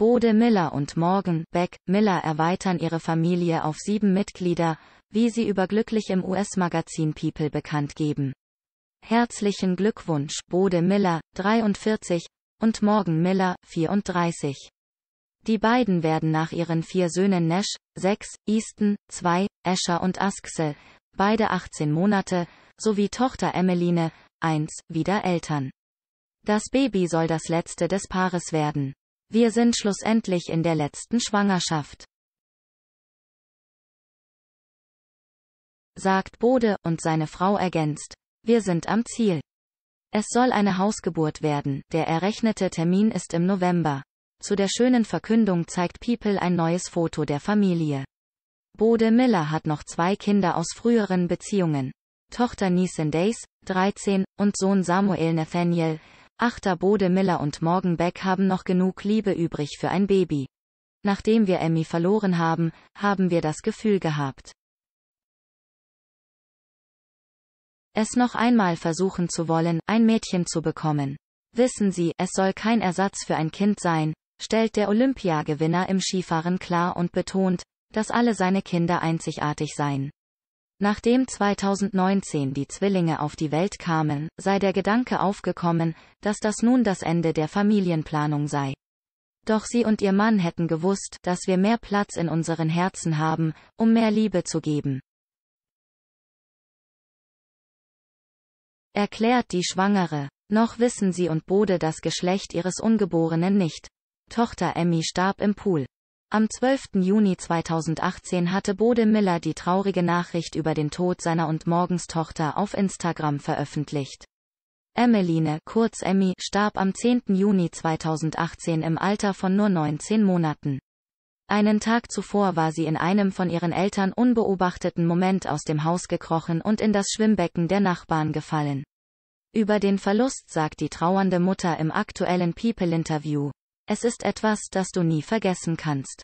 Bode Miller und Morgan Beck Miller erweitern ihre Familie auf sieben Mitglieder, wie sie überglücklich im US-Magazin People bekannt geben. Herzlichen Glückwunsch, Bode Miller, 43, und Morgan Miller, 34. Die beiden werden nach ihren vier Söhnen Nash, 6, Easton, 2, Escher und Asksel, beide 18 Monate, sowie Tochter Emmeline, 1, wieder Eltern. Das Baby soll das letzte des Paares werden. Wir sind schlussendlich in der letzten Schwangerschaft. Sagt Bode, und seine Frau ergänzt. Wir sind am Ziel. Es soll eine Hausgeburt werden, der errechnete Termin ist im November. Zu der schönen Verkündung zeigt People ein neues Foto der Familie. Bode Miller hat noch zwei Kinder aus früheren Beziehungen. Tochter Neeson Days, 13, und Sohn Samuel Nathaniel, Achter Bode Miller und Morgan Beck haben noch genug Liebe übrig für ein Baby. Nachdem wir Emmy verloren haben, haben wir das Gefühl gehabt, es noch einmal versuchen zu wollen, ein Mädchen zu bekommen. Wissen Sie, es soll kein Ersatz für ein Kind sein, stellt der Olympiagewinner im Skifahren klar und betont, dass alle seine Kinder einzigartig seien. Nachdem 2019 die Zwillinge auf die Welt kamen, sei der Gedanke aufgekommen, dass das nun das Ende der Familienplanung sei. Doch sie und ihr Mann hätten gewusst, dass wir mehr Platz in unseren Herzen haben, um mehr Liebe zu geben. Erklärt die Schwangere. Noch wissen sie und Bode das Geschlecht ihres Ungeborenen nicht. Tochter Emmy starb im Pool. Am 12. Juni 2018 hatte Bode Miller die traurige Nachricht über den Tod seiner und Morgens Tochter auf Instagram veröffentlicht. Emmeline, kurz Emmy, starb am 10. Juni 2018 im Alter von nur 19 Monaten. Einen Tag zuvor war sie in einem von ihren Eltern unbeobachteten Moment aus dem Haus gekrochen und in das Schwimmbecken der Nachbarn gefallen. Über den Verlust sagt die trauernde Mutter im aktuellen People-Interview. Es ist etwas, das du nie vergessen kannst.